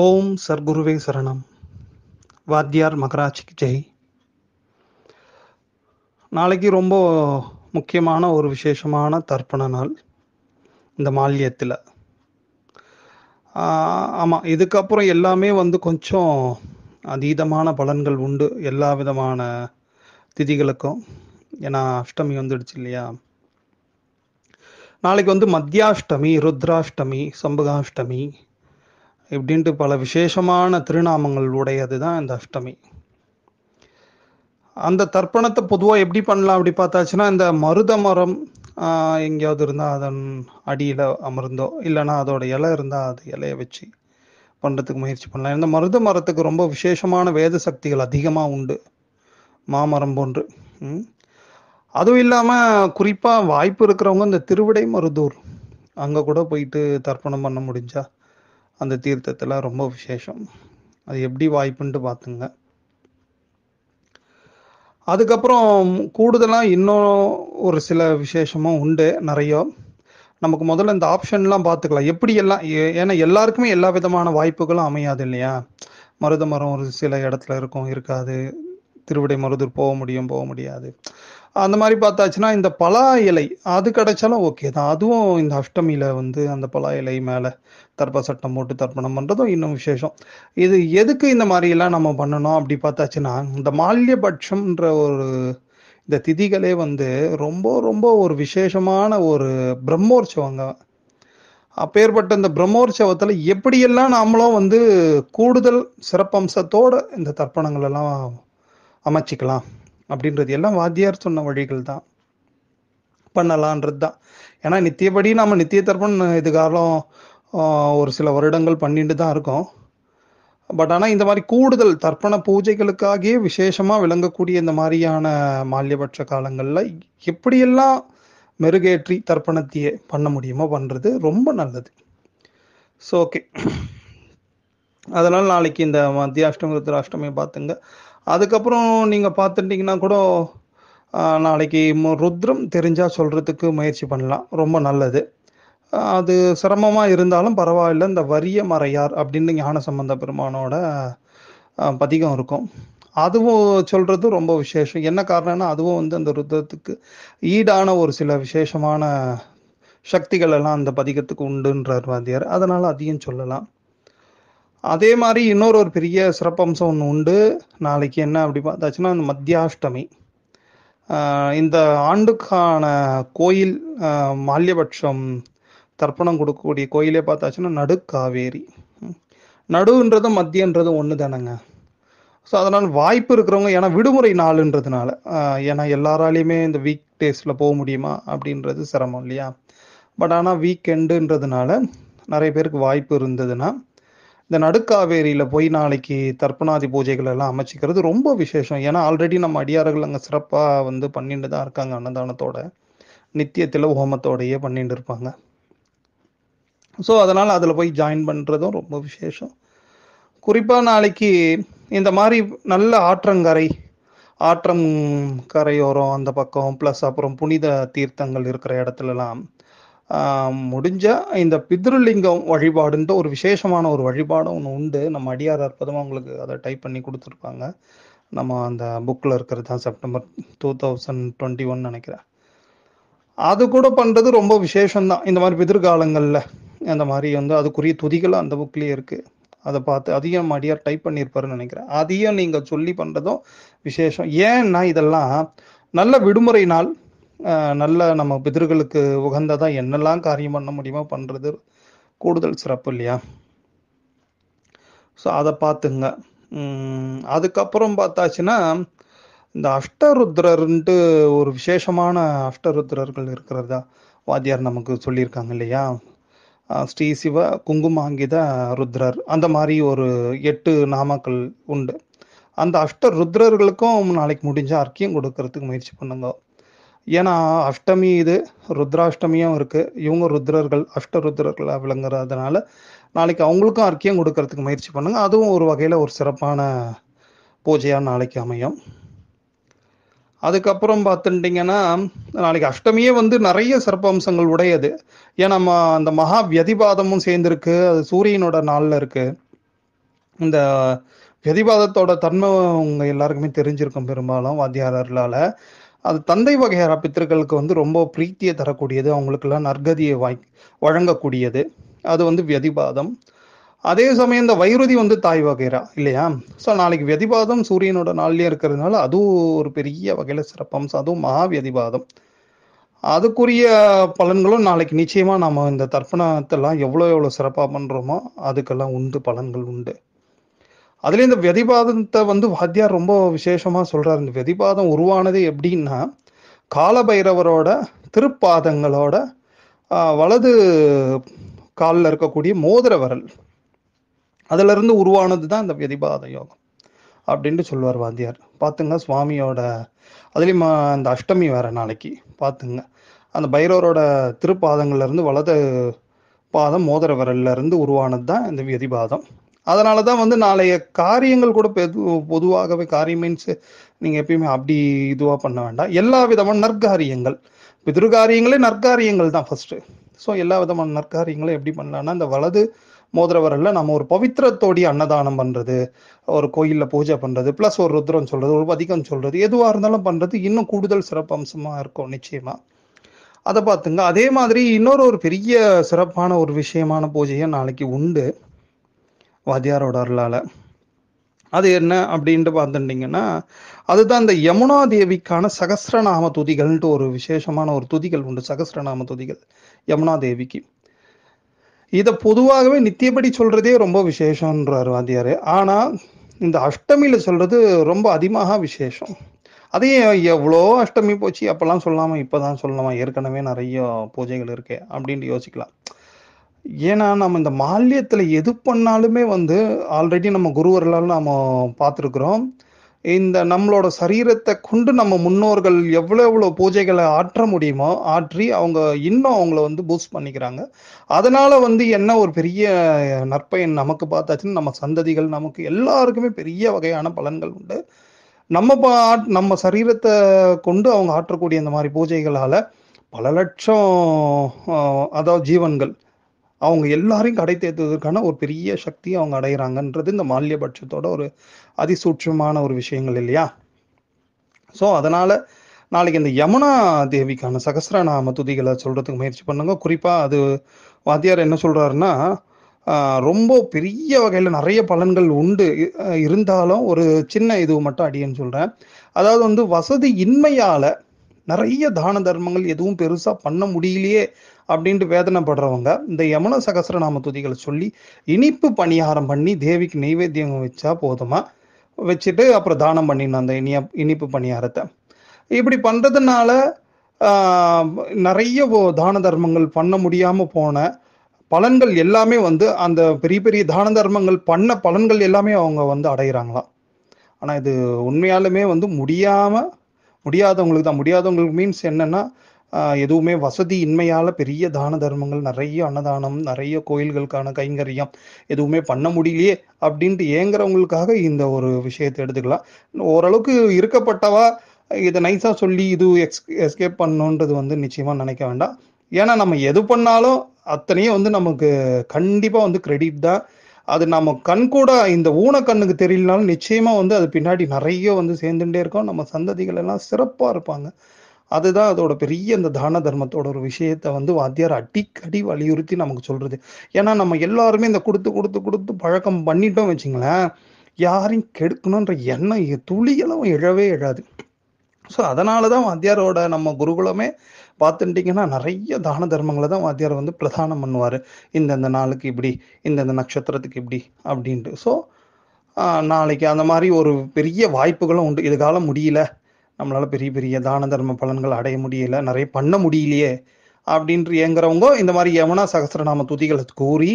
ஓம் சர்க்குருவே சரணம் வாத்தியார் மகராஜிக்கு ஜெய் நாளைக்கு ரொம்ப முக்கியமான ஒரு விசேஷமான தர்ப்பண நாள் இந்த மால்யத்தில் ஆமாம் இதுக்கப்புறம் எல்லாமே வந்து கொஞ்சம் அதீதமான பலன்கள் உண்டு எல்லா விதமான திதிகளுக்கும் ஏன்னா அஷ்டமி வந்துடுச்சு இல்லையா நாளைக்கு வந்து மத்தியாஷ்டமி ருத்ராஷ்டமி சம்பகாஷ்டமி இப்படின்ட்டு பல விசேஷமான திருநாமங்கள் உடையது தான் இந்த அஷ்டமி அந்த தர்ப்பணத்தை பொதுவாக எப்படி பண்ணலாம் அப்படி பார்த்தாச்சுன்னா இந்த மருத மரம் எங்கேயாவது இருந்தால் அதன் அடியில் அமர்ந்தோ இல்லைன்னா அதோட இலை இருந்தால் அது இலையை வச்சு பண்ணுறதுக்கு முயற்சி பண்ணலாம் இந்த மருத மரத்துக்கு ரொம்ப விசேஷமான வேத சக்திகள் அதிகமாக உண்டு மாமரம் போன்று அதுவும் இல்லாமல் குறிப்பாக வாய்ப்பு இருக்கிறவங்க இந்த திருவிடை மருதூர் அங்கே கூட போயிட்டு தர்ப்பணம் பண்ண முடிஞ்சா அந்த தீர்த்தத்தில் ரொம்ப விசேஷம் அது எப்படி வாய்ப்புன்ட்டு பார்த்துங்க அதுக்கப்புறம் கூடுதலாக இன்னும் ஒரு சில விசேஷமும் உண்டு நிறைய நமக்கு முதல்ல இந்த ஆப்ஷன்லாம் பார்த்துக்கலாம் எப்படி எல்லாம் ஏன்னா எல்லாருக்குமே எல்லா விதமான வாய்ப்புகளும் அமையாது இல்லையா மருதமரம் ஒரு சில இடத்துல இருக்கும் இருக்காது திருவிடை மருதூர் போக முடியும் போக முடியாது அந்த மாதிரி பார்த்தாச்சுன்னா இந்த பலா இலை அது கிடைச்சாலும் ஓகே தான் அதுவும் இந்த அஷ்டமியில் வந்து அந்த பலா இலை மேலே தர்ப்ப சட்டம் போட்டு தர்ப்பணம் பண்ணுறதும் இன்னும் விசேஷம் இது எதுக்கு இந்த மாதிரியெல்லாம் நம்ம பண்ணணும் அப்படி பார்த்தாச்சுன்னா இந்த மால்யபட்சம்ன்ற ஒரு இந்த திதிகளே வந்து ரொம்ப ரொம்ப ஒரு விசேஷமான ஒரு பிரம்மோற்சவங்க அப்பேற்பட்ட இந்த பிரம்மோற்சவத்தில் எப்படியெல்லாம் நாமளும் வந்து கூடுதல் சிறப்பம்சத்தோட இந்த தர்ப்பணங்கள் எல்லாம் அமைச்சிக்கலாம் அப்படின்றது எல்லாம் வாத்தியார் சொன்ன வழிகள் தான் பண்ணலான்றது தான் ஏன்னா நித்தியபடி நம்ம நித்திய தர்ப்பணம் இது காலம் ஒரு சில வருடங்கள் பண்ணிட்டு தான் இருக்கோம் பட் ஆனால் இந்த மாதிரி கூடுதல் தர்ப்பண பூஜைகளுக்காகவே விசேஷமாக விளங்கக்கூடிய இந்த மாதிரியான மால்யபட்ச காலங்களில் எப்படியெல்லாம் மெருகேற்றி தர்ப்பணத்தையே பண்ண முடியுமோ பண்ணுறது ரொம்ப நல்லது ஸோ ஓகே அதனால் நாளைக்கு இந்த மத்திய அஷ்டமி பார்த்துங்க அதுக்கப்புறம் நீங்கள் பார்த்துட்டிங்கன்னா கூட நாளைக்கு ருத்ரம் தெரிஞ்சால் சொல்கிறதுக்கு முயற்சி பண்ணலாம் ரொம்ப நல்லது அது சிரமமாக இருந்தாலும் பரவாயில்ல இந்த வரிய மறையார் அப்படின்னு ஞான சம்பந்த பெருமானோட பதிகம் இருக்கும் அதுவும் சொல்கிறது ரொம்ப விசேஷம் என்ன காரணம்னா அதுவும் வந்து அந்த ருத்ரத்துக்கு ஈடான ஒரு சில விசேஷமான சக்திகள் எல்லாம் அந்த பதிகத்துக்கு உண்டுன்றார் வாத்தியார் அதனால் அதையும் சொல்லலாம் அதே மாதிரி இன்னொரு ஒரு பெரிய சிறப்பம்சம் ஒன்று உண்டு நாளைக்கு என்ன அப்படி பார்த்தாச்சுன்னா அந்த மத்தியாஷ்டமி இந்த ஆண்டுக்கான கோயில் மால்யபட்சம் தர்ப்பணம் கொடுக்கக்கூடிய கோயிலே பார்த்தாச்சுன்னா நடுக்காவேரி நடுன்றதும் மத்தியன்றதும் ஒன்று தானேங்க ஸோ அதனால் வாய்ப்பு இருக்கிறவங்க ஏன்னா விடுமுறை நாளுன்றதுனால ஏன்னா எல்லாராலையுமே இந்த வீக் டேஸில் போக முடியுமா அப்படின்றது சிரமம் இல்லையா பட் ஆனால் வீக்கெண்டுன்றதுனால நிறைய பேருக்கு வாய்ப்பு இருந்ததுன்னா இந்த நடுக்காவேரியில போய் நாளைக்கு தர்ப்பணாதி பூஜைகள் எல்லாம் அமைச்சிக்கிறது ரொம்ப விசேஷம் ஏன்னா ஆல்ரெடி நம்ம அடியார்கள் அங்கே சிறப்பாக வந்து பண்ணிட்டு தான் இருக்காங்க அன்னதானத்தோட நித்திய தில ஹோமத்தோடையே பண்ணிட்டு இருப்பாங்க ஸோ அதனால் அதில் போய் ஜாயின் பண்ணுறதும் ரொம்ப விசேஷம் குறிப்பாக நாளைக்கு இந்த மாதிரி நல்ல ஆற்றங்கரை ஆற்றம் கரையோரம் அந்த பக்கம் ப்ளஸ் அப்புறம் புனித தீர்த்தங்கள் இருக்கிற இடத்துலலாம் முடிஞ்சால் இந்த பித்ருலிங்கம் வழிபாடுன்ற ஒரு விசேஷமான ஒரு வழிபாடும் ஒன்று உண்டு நம்ம அடியார் அற்புதமாக உங்களுக்கு அதை டைப் பண்ணி கொடுத்துருப்பாங்க நம்ம அந்த புக்கில் இருக்கிறது தான் September two thousand twenty one நினைக்கிறேன் அது கூட பண்ணுறது ரொம்ப விசேஷம்தான் இந்த மாதிரி பிதிர்காலங்களில் அந்த மாதிரி வந்து அதுக்குரிய துதிகள் அந்த புக்லேயே இருக்குது அதை பார்த்து அதையும் அடியார் டைப் பண்ணியிருப்பாருன்னு நினைக்கிறேன் அதையும் நீங்கள் சொல்லி பண்ணுறதும் விசேஷம் ஏன்னா இதெல்லாம் நல்ல விடுமுறை நாள் நல்ல நம்ம பிதர்களுக்கு உகந்ததாக என்னெல்லாம் காரியம் பண்ண முடியுமோ பண்ணுறது கூடுதல் சிறப்பு இல்லையா ஸோ அதை பார்த்துங்க அதுக்கப்புறம் பார்த்தாச்சுன்னா இந்த அஷ்டருத்ரர்ன்ட்டு ஒரு விசேஷமான அஷ்டருத்ரர்கள் இருக்கிறதா வாத்தியார் நமக்கு சொல்லியிருக்காங்க இல்லையா ஸ்ரீ சிவ குங்குமாங்கித ருத்ரர் அந்த மாதிரி ஒரு எட்டு நாமக்கள் உண்டு அந்த அஷ்ட ருத்ரர்களுக்கும் நாளைக்கு முடிஞ்ச அர்க்கியம் கொடுக்கறதுக்கு முயற்சி பண்ணுங்க ஏன்னா அஷ்டமி இது ருத்ராஷ்டமியும் இருக்குது இவங்க ருத்ரர்கள் அஷ்ட ருத்ரர்களாக விளங்குறதுனால நாளைக்கு அவங்களுக்கும் அர்க்கியம் கொடுக்கறதுக்கு முயற்சி பண்ணுங்கள் அதுவும் ஒரு வகையில் ஒரு சிறப்பான பூஜையாக நாளைக்கு அமையும் அதுக்கப்புறம் பார்த்துட்டிங்கன்னா நாளைக்கு அஷ்டமியே வந்து நிறைய சிறப்பம்சங்கள் உடையது ஏன்னா அந்த மகா வியதிபாதமும் சேர்ந்துருக்கு அது சூரியனோட நாளில் இருக்குது இந்த வியதிபாதத்தோட தன்மை உங்கள் எல்லாருக்குமே தெரிஞ்சிருக்கும் பெரும்பாலும் வாத்தியாரர்களால் அது தந்தை வகையார பித்திருக்களுக்கு வந்து ரொம்ப பிரீத்தியை தரக்கூடியது அவங்களுக்கெல்லாம் நற்கதியை வாய் வழங்கக்கூடியது அது வந்து வியதிபாதம் அதே சமயம் இந்த வைருதி வந்து தாய் வகைரா இல்லையா ஸோ நாளைக்கு வியதிபாதம் சூரியனோட நாள்லயே இருக்கிறதுனால அதுவும் ஒரு பெரிய வகையில சிறப்பம்சம் அதுவும் மகா வியதிபாதம் அதுக்குரிய பலன்களும் நாளைக்கு நிச்சயமா நம்ம இந்த தர்ப்பணத்தெல்லாம் எவ்வளோ எவ்வளோ சிறப்பாக பண்றோமோ அதுக்கெல்லாம் உண்டு பலன்கள் உண்டு அதுலேயும் இந்த வெதிபாதத்தை வந்து வாத்தியார் ரொம்ப விசேஷமாக சொல்கிறார் இந்த வெதிபாதம் உருவானது எப்படின்னா காலபைரவரோட திருப்பாதங்களோட வலது காலில் இருக்கக்கூடிய மோதிர வரல் அதிலிருந்து உருவானது தான் இந்த வெதிபாத யோகம் அப்படின்ட்டு சொல்லுவார் வாத்தியார் பார்த்துங்க சுவாமியோட அதுலேயும் அந்த அஷ்டமி வேற நாளைக்கு பார்த்துங்க அந்த பைரவரோட திருப்பாதங்கள்லேருந்து வலது பாதம் மோதிர விரல்ல இருந்து உருவானது தான் இந்த வெதிபாதம் அதனால தான் வந்து நாளைய காரியங்கள் கூட பொதுவாகவே காரியம் மீன்ஸ் நீங்கள் எப்பயுமே அப்படி இதுவாக பண்ண வேண்டாம் எல்லா விதமான நற்காரியங்கள் பிதிருகாரியங்களே நற்காரியங்கள் தான் ஃபர்ஸ்ட் ஸோ எல்லா விதமான நற்காரியங்களும் எப்படி பண்ணலான்னா இந்த வலது மோதிரவரில் நம்ம ஒரு பவித்திரத்தோடி அன்னதானம் பண்ணுறது ஒரு கோயிலில் பூஜை பண்ணுறது ப்ளஸ் ஒரு ருத்ரம் சொல்கிறது ஒரு பதிகம் சொல்கிறது எதுவாக இருந்தாலும் பண்ணுறது இன்னும் கூடுதல் சிறப்பம்சமாக இருக்கும் நிச்சயமாக அதை பார்த்துங்க அதே மாதிரி இன்னொரு ஒரு பெரிய சிறப்பான ஒரு விஷயமான பூஜையும் நாளைக்கு உண்டு வாத்தியாரோட அருளால் அது என்ன அப்படின்ட்டு பார்த்துட்டிங்கன்னா அதுதான் இந்த யமுனா தேவிக்கான சகசிரநாம துதிகள்ன்ட்டு ஒரு விசேஷமான ஒரு துதிகள் உண்டு சகசிரநாம துதிகள் யமுனா தேவிக்கு இதை பொதுவாகவே நித்தியப்படி சொல்கிறதே ரொம்ப விசேஷன்றார் வாத்தியார் ஆனால் இந்த அஷ்டமியில் சொல்கிறது ரொம்ப அதிகமாக விசேஷம் அதையும் எவ்வளோ அஷ்டமி போச்சு அப்போல்லாம் சொல்லாமல் இப்போ தான் சொல்லலாமா ஏற்கனவே நிறைய பூஜைகள் இருக்கே அப்படின்ட்டு யோசிக்கலாம் ஏன்னா நம்ம இந்த மால்யத்தில் எது பண்ணாலுமே வந்து ஆல்ரெடி நம்ம குருவர்களால் நாம் பார்த்துருக்குறோம் இந்த நம்மளோட சரீரத்தை கொண்டு நம்ம முன்னோர்கள் எவ்வளோ எவ்வளோ பூஜைகளை ஆற்ற முடியுமோ ஆற்றி அவங்க இன்னும் அவங்கள வந்து பூஸ்ட் பண்ணிக்கிறாங்க அதனால வந்து என்ன ஒரு பெரிய நற்பயன் நமக்கு பார்த்தாச்சுன்னா நம்ம சந்ததிகள் நமக்கு எல்லாருக்குமே பெரிய வகையான பலன்கள் உண்டு நம்ம பா நம்ம சரீரத்தை கொண்டு அவங்க ஆற்றக்கூடிய இந்த மாதிரி பூஜைகளால் பல லட்சம் அதாவது ஜீவன்கள் அவங்க எல்லாரையும் கடை தேர்த்துவதற்கான ஒரு பெரிய சக்தியை அவங்க அடையிறாங்கன்றது இந்த மல்யபட்சத்தோட ஒரு அதிசூட்சமான ஒரு விஷயங்கள் இல்லையா ஸோ அதனால நாளைக்கு இந்த யமுனா தேவிக்கான சகசிரநாம துதிகளை சொல்றதுக்கு முயற்சி பண்ணுங்க குறிப்பா அது வாத்தியார் என்ன சொல்றாருன்னா ரொம்ப பெரிய வகையில் நிறைய பலன்கள் உண்டு இருந்தாலும் ஒரு சின்ன இது மட்டும் அடியன்னு சொல்கிறேன் அதாவது வந்து வசதி இன்மையால் நிறைய தான தர்மங்கள் எதுவும் பெருசாக பண்ண முடியலையே அப்படின்ட்டு வேதனைப்படுறவங்க இந்த யமுன நாம துதிகளை சொல்லி இனிப்பு பணியாரம் பண்ணி தேவிக்கு நைவேத்தியம் வச்சா போதுமா வச்சுட்டு அப்புறம் தானம் பண்ணிடணும் அந்த இனிய இனிப்பு பணியாரத்தை இப்படி பண்ணுறதுனால நிறைய தான தர்மங்கள் பண்ண முடியாமல் போன பலன்கள் எல்லாமே வந்து அந்த பெரிய பெரிய தான தர்மங்கள் பண்ண பலன்கள் எல்லாமே அவங்க வந்து அடையிறாங்களாம் ஆனால் இது உண்மையாலுமே வந்து முடியாமல் முடியாதவங்களுக்கு தான் முடியாதவங்களுக்கு மீன்ஸ் என்னென்னா எதுவுமே வசதி இன்மையால் பெரிய தான தர்மங்கள் நிறைய அன்னதானம் நிறைய கோயில்களுக்கான கைங்கரியம் எதுவுமே பண்ண முடியலையே அப்படின்ட்டு ஏங்குறவங்களுக்காக இந்த ஒரு விஷயத்தை எடுத்துக்கலாம் ஓரளவுக்கு இருக்கப்பட்டவா இதை நைஸாக சொல்லி இது எக்ஸ் எஸ்கேப் பண்ணணுன்றது வந்து நிச்சயமாக நினைக்க வேண்டாம் ஏன்னா நம்ம எது பண்ணாலும் அத்தனையும் வந்து நமக்கு கண்டிப்பாக வந்து கிரெடிட் தான் அது நம்ம கண் கூட இந்த ஊன கண்ணுக்கு தெரியலனாலும் நிச்சயமா வந்து அது பின்னாடி நிறைய வந்து சேர்ந்துட்டே இருக்கும் நம்ம சந்ததிகள் எல்லாம் சிறப்பா இருப்பாங்க அதுதான் அதோட பெரிய இந்த தான தர்மத்தோட ஒரு விஷயத்த வந்து வாத்தியார் அடிக்கடி வலியுறுத்தி நமக்கு சொல்றது ஏன்னா நம்ம எல்லாருமே இந்த கொடுத்து கொடுத்து கொடுத்து பழக்கம் பண்ணிட்டோம் வச்சுங்களேன் யாரையும் கெடுக்கணுன்ற எண்ணம் துளியளவும் எழவே எழாது ஸோ அதனால தான் வாத்தியாரோட நம்ம குருகுலமே பார்த்துட்டிங்கன்னா நிறைய தான தர்மங்களை தான் வாத்தியார் வந்து பிரதானம் பண்ணுவார் இந்தந்த நாளுக்கு இப்படி இந்தந்த நட்சத்திரத்துக்கு இப்படி அப்படின்ட்டு ஸோ நாளைக்கு அந்த மாதிரி ஒரு பெரிய வாய்ப்புகளும் உண்டு இது காலம் முடியல நம்மளால் பெரிய பெரிய தான தர்ம பலன்கள் அடைய முடியல நிறைய பண்ண முடியலையே அப்படின்ட்டு ஏங்குறவங்க இந்த மாதிரி யமுனா சகசிரநாம துதிகளை கூறி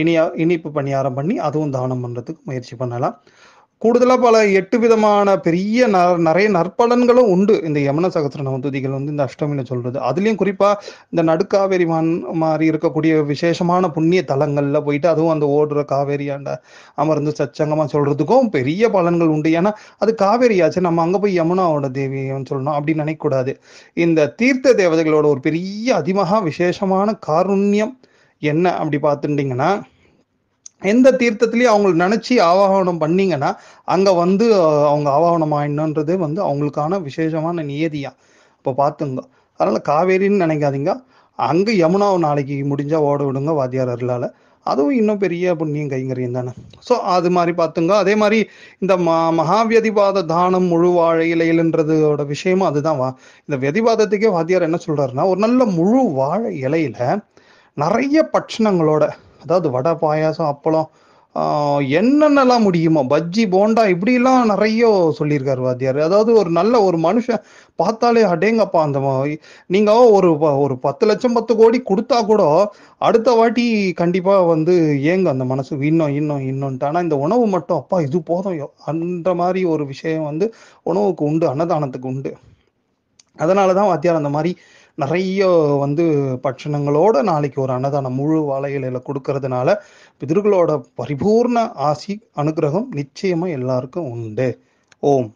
இனியா இனிப்பு பணியாரம் பண்ணி அதுவும் தானம் பண்ணுறதுக்கு முயற்சி பண்ணலாம் கூடுதலாக பல எட்டு விதமான பெரிய ந நிறைய நற்பலன்களும் உண்டு இந்த யமன சகசிர துதிகள் வந்து இந்த அஷ்டமியில் சொல்கிறது அதுலேயும் குறிப்பாக இந்த நடுக்காவேரி மான் மாதிரி இருக்கக்கூடிய விசேஷமான புண்ணிய தலங்களில் போயிட்டு அதுவும் அந்த ஓடுற காவேரி ஆண்ட அமர்ந்து சச்சங்கமாக சொல்கிறதுக்கும் பெரிய பலன்கள் உண்டு ஏன்னா அது காவேரியாச்சு நம்ம அங்கே போய் யமுனாவோட தேவியன்னு சொல்லணும் அப்படின்னு நினைக்கக்கூடாது இந்த தீர்த்த தேவதைகளோட ஒரு பெரிய அதிமகா விசேஷமான காருண்யம் என்ன அப்படி பார்த்துட்டிங்கன்னா எந்த தீர்த்தத்திலையும் அவங்களை நினச்சி ஆவாகனம் பண்ணீங்கன்னா அங்கே வந்து அவங்க ஆவாகனம் ஆயிடணுன்றது வந்து அவங்களுக்கான விசேஷமான நியதியா இப்போ பார்த்துங்க அதனால் காவேரின்னு நினைக்காதீங்க அங்கே யமுனாவை நாளைக்கு முடிஞ்சால் ஓட விடுங்க வாத்தியார் அருளால அதுவும் இன்னும் பெரிய புண்ணியம் கைங்கரியம் தானே ஸோ அது மாதிரி பார்த்துங்க அதே மாதிரி இந்த ம மகாவியதிபாத தானம் முழு வாழை இலையிலன்றதோட விஷயமும் அதுதான் வா இந்த வெதிவாதத்துக்கே வாத்தியார் என்ன சொல்றாருன்னா ஒரு நல்ல முழு வாழை இலையில நிறைய பட்சணங்களோட அதாவது வடை பாயாசம் அப்பளம் என்னென்னலாம் முடியுமோ பஜ்ஜி போண்டா இப்படிலாம் நிறைய சொல்லியிருக்காரு வாத்தியார் அதாவது ஒரு நல்ல ஒரு மனுஷன் பார்த்தாலே அடேங்கப்பா அந்த நீங்க ஒரு ஒரு பத்து லட்சம் பத்து கோடி கொடுத்தா கூட அடுத்த வாட்டி கண்டிப்பா வந்து ஏங்க அந்த மனசு இன்னும் இன்னும் இன்னும்ட்டு ஆனால் இந்த உணவு மட்டும் அப்பா இது போதும் அந்த மாதிரி ஒரு விஷயம் வந்து உணவுக்கு உண்டு அன்னதானத்துக்கு உண்டு அதனாலதான் தான் வாத்தியார் அந்த மாதிரி நிறைய வந்து பட்சணங்களோட நாளைக்கு ஒரு அன்னதானம் முழு வாழைகளில் கொடுக்கறதுனால பிதர்களோட பரிபூர்ண ஆசி அனுகிரகம் நிச்சயமா எல்லாருக்கும் உண்டு ஓம்